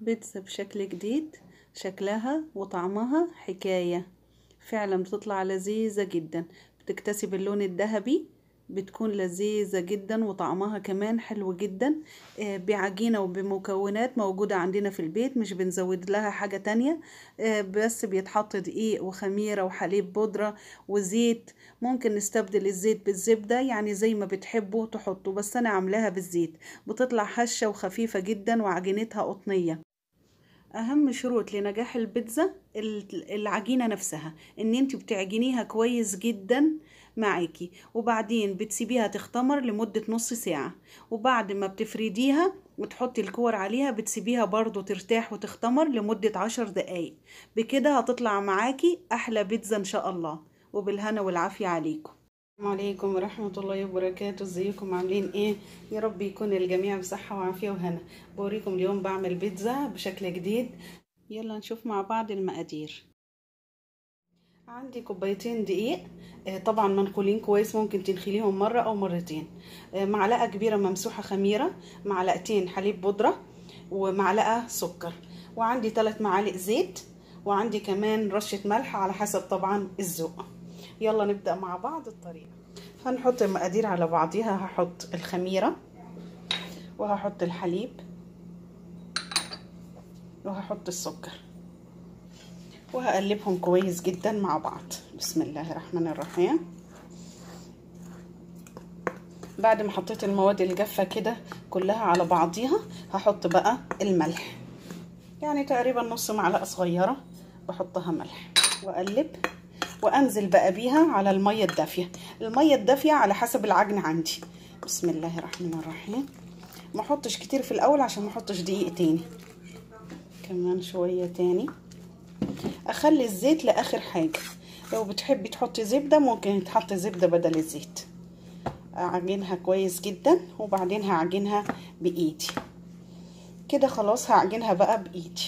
بيتزا بشكل جديد شكلها وطعمها حكاية فعلا بتطلع لذيذة جدا بتكتسب اللون الذهبي بتكون لذيذة جدا وطعمها كمان حلو جدا آه، بعجينة وبمكونات موجودة عندنا في البيت مش بنزود لها حاجة تانية آه، بس بيتحط دقيق وخميرة وحليب بودرة وزيت ممكن نستبدل الزيت بالزبدة يعني زي ما بتحبوا تحطوا بس أنا عاملاها بالزيت بتطلع هشة وخفيفة جدا وعجينتها قطنية أهم شروط لنجاح البيتزا العجينة نفسها إن أنت بتعجنيها كويس جدا معاكي وبعدين بتسيبيها تختمر لمدة نص ساعة وبعد ما بتفرديها وتحطي الكور عليها بتسيبيها برضو ترتاح وتختمر لمدة عشر دقايق بكده هتطلع معاكي أحلى بيتزا إن شاء الله وبالهنا والعافية عليكم السلام عليكم ورحمة الله وبركاته ازيكم عاملين ايه يا رب يكون الجميع بصحة وعافية وهنا بوريكم اليوم بعمل بيتزا بشكل جديد يلا نشوف مع بعض المقادير عندي كوبايتين دقيق آه، طبعا منقولين كويس ممكن تنخليهم مرة او مرتين آه، معلقة كبيرة ممسوحة خميرة معلقتين حليب بودرة ومعلقة سكر وعندي ثلاث معالق زيت وعندي كمان رشة ملح على حسب طبعا الذوق يلا نبدأ مع بعض الطريقة هنحط المقادير على بعضيها هحط الخميرة وهحط الحليب وهحط السكر وهقلبهم كويس جدا مع بعض بسم الله الرحمن الرحيم بعد ما حطيت المواد الجافة كده كلها على بعضيها هحط بقى الملح يعني تقريبا نص معلقة صغيرة بحطها ملح واقلب وانزل بقى بيها على الميه الدافيه الميه الدافيه على حسب العجن عندي بسم الله الرحمن الرحيم ما احطش كتير في الاول عشان ما احطش دقيق تاني كمان شويه تاني اخلي الزيت لاخر حاجه لو بتحبي تحطي زبده ممكن يتحط زبده بدل الزيت اعجنها كويس جدا وبعدين هعجنها بايدي كده خلاص هعجنها بقى بايدي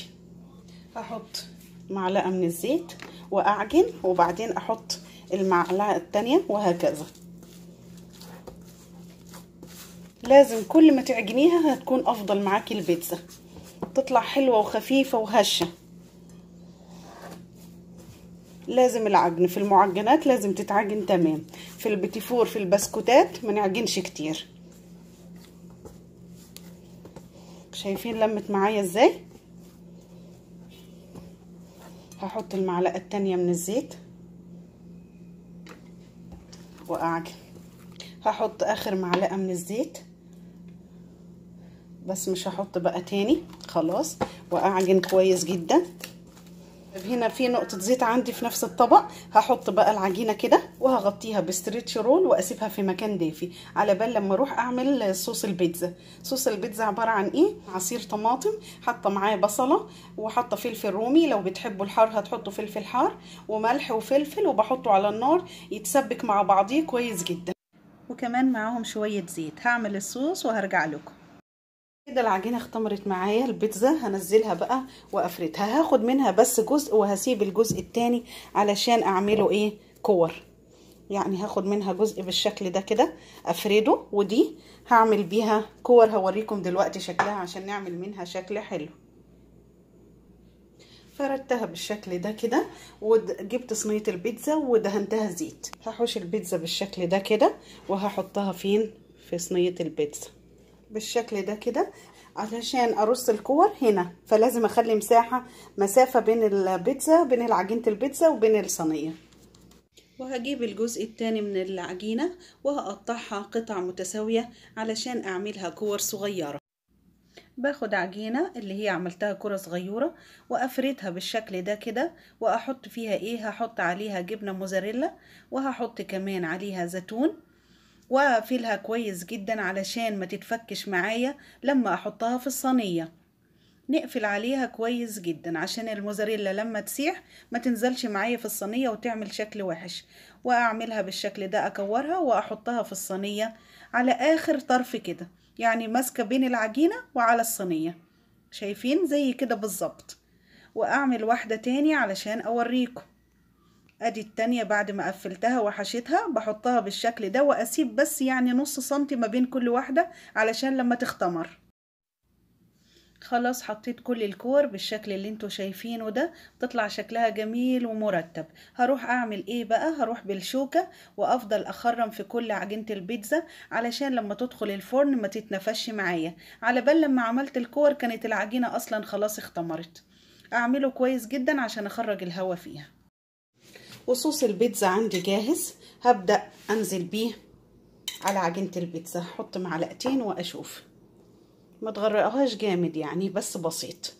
هحط معلقه من الزيت واعجن وبعدين احط المعلقه الثانيه وهكذا لازم كل ما تعجنيها هتكون افضل معاكي البيتزا تطلع حلوه وخفيفه وهشه لازم العجن في المعجنات لازم تتعجن تمام في البيتي فور في البسكوتات ما نعجنش كتير شايفين لمت معايا ازاي هحط المعلقة التانية من الزيت وأعجن هحط آخر معلقة من الزيت بس مش هحط بقى تاني خلاص وأعجن كويس جدا هنا في نقطة زيت عندي في نفس الطبق هحط بقى العجينة كده وهغطيها بستريتش رول واسيبها في مكان دافي على بال لما اروح اعمل صوص البيتزا صوص البيتزا عبارة عن ايه عصير طماطم حاطة معاه بصلة وحاطة فلفل رومي لو بتحبوا الحار هتحطوا فلفل حار وملح وفلفل وبحطه على النار يتسبك مع بعضيه كويس جدا وكمان معاهم شوية زيت هعمل الصوص وهرجع لكم كده العجينة اختمرت معايا البيتزا هنزلها بقى وافردها هاخد منها بس جزء وهسيب الجزء التاني علشان اعمله ايه كور يعني هاخد منها جزء بالشكل ده كده افرده ودي هعمل بيها كور هوريكم دلوقتي شكلها عشان نعمل منها شكل حلو فردتها بالشكل ده كده وجبت صينيه البيتزا ودهنتها زيت هحوش البيتزا بالشكل ده كده وهحطها فين في صينيه البيتزا بالشكل ده كده علشان ارص الكور هنا فلازم اخلي مساحه مسافه بين البيتزا بين عجينه البيتزا وبين الصينيه وهجيب الجزء التاني من العجينه وهقطعها قطع متساويه علشان اعملها كور صغيره باخد عجينة اللي هي عملتها كرة صغيرة وافردها بالشكل ده كده واحط فيها ايه هحط عليها جبنة موزاريلا وهحط كمان عليها زيتون وافلها كويس جدا علشان ما تتفكش معايا لما احطها في الصينية نقفل عليها كويس جدا عشان الموزاريلا لما تسيح ما تنزلش معايا في الصينية وتعمل شكل وحش واعملها بالشكل ده اكورها واحطها في الصينية على اخر طرف كده يعني ماسكة بين العجينة وعلى الصينية شايفين زي كده بالظبط واعمل واحدة تاني علشان اوريكم ادي التانية بعد ما قفلتها وحشيتها بحطها بالشكل ده واسيب بس يعني نص سنتي ما بين كل واحدة علشان لما تختمر خلاص حطيت كل الكور بالشكل اللي انتوا شايفينه ده تطلع شكلها جميل ومرتب هروح اعمل ايه بقى هروح بالشوكة وافضل اخرم في كل عجينة البيتزا علشان لما تدخل الفرن ما تتنفش معايا على بال لما عملت الكور كانت العجينة اصلا خلاص اختمرت اعمله كويس جدا عشان اخرج الهواء فيها وصوص البيتزا عندي جاهز هبدأ أنزل بيه على عجينة البيتزا أحط معلقتين وأشوف ما تغرقهاش جامد يعني بس بسيط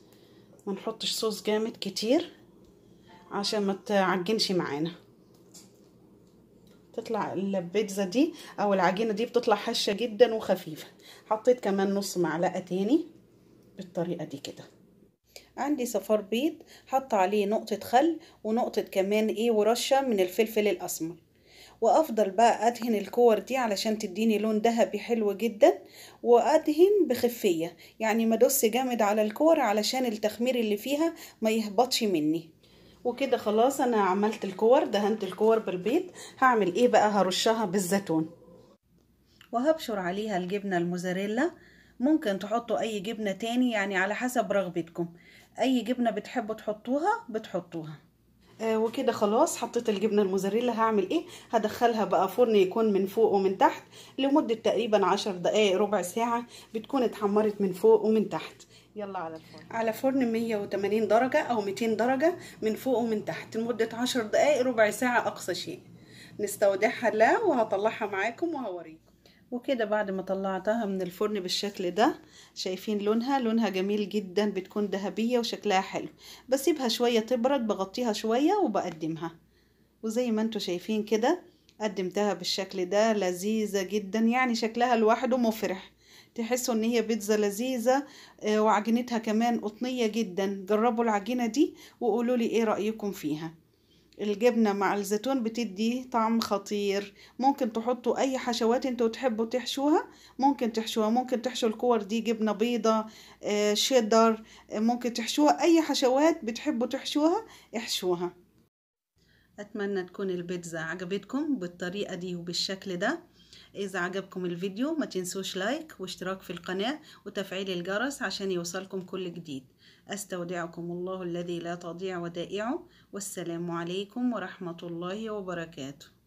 ما نحطش صوص جامد كتير عشان ما تعجنش معانا تطلع البيتزا دي او العجينه دي بتطلع هشه جدا وخفيفه حطيت كمان نص معلقه تاني بالطريقه دي كده عندي صفار بيض حط عليه نقطة خل ونقطة كمان ايه ورشة من الفلفل الأسمر وأفضل بقى أدهن الكور دي علشان تديني لون دهبي حلو جدا وأدهن بخفية يعني ما ادوس جامد على الكور علشان التخمير اللي فيها ما يهبطش مني وكده خلاص أنا عملت الكور دهنت الكور بالبيض هعمل ايه بقى هرشها بالزيتون وهبشر عليها الجبنة الموزاريلا ممكن تحطوا اي جبنة تاني يعني على حسب رغبتكم اي جبنة بتحبوا تحطوها بتحطوها آه وكده خلاص حطيت الجبنة الموزاريلا هعمل ايه هدخلها بقى فرن يكون من فوق ومن تحت لمدة تقريبا عشر دقايق ربع ساعة بتكون اتحمرت من فوق ومن تحت يلا على الفرن على فرن 180 درجة أو 200 درجة من فوق ومن تحت لمدة عشر دقايق ربع ساعة أقصى شيء نستودعها لا وهطلعها معاكم وهوريكم وكده بعد ما طلعتها من الفرن بالشكل ده شايفين لونها لونها جميل جدا بتكون ذهبية وشكلها حلو بسيبها شوية تبرد بغطيها شوية وبقدمها وزي ما انتوا شايفين كده قدمتها بالشكل ده لذيذة جدا يعني شكلها لوحده مفرح تحسوا ان هي بيتزا لذيذة آه، وعجينتها كمان قطنية جدا جربوا العجينة دي وقولوا لي ايه رأيكم فيها الجبنة مع الزيتون بتدي طعم خطير ممكن تحطوا اي حشوات انتوا تحبوا تحشوها ممكن تحشوها ممكن تحشوا الكور دي جبنة بيضة آه، شيدر آه، ممكن تحشوها اي حشوات بتحبوا تحشوها احشوها اتمنى تكون البيتزا عجبتكم بالطريقة دي وبالشكل ده إذا عجبكم الفيديو ما تنسوش لايك واشتراك في القناة وتفعيل الجرس عشان يوصلكم كل جديد أستودعكم الله الذي لا تضيع ودائعه والسلام عليكم ورحمة الله وبركاته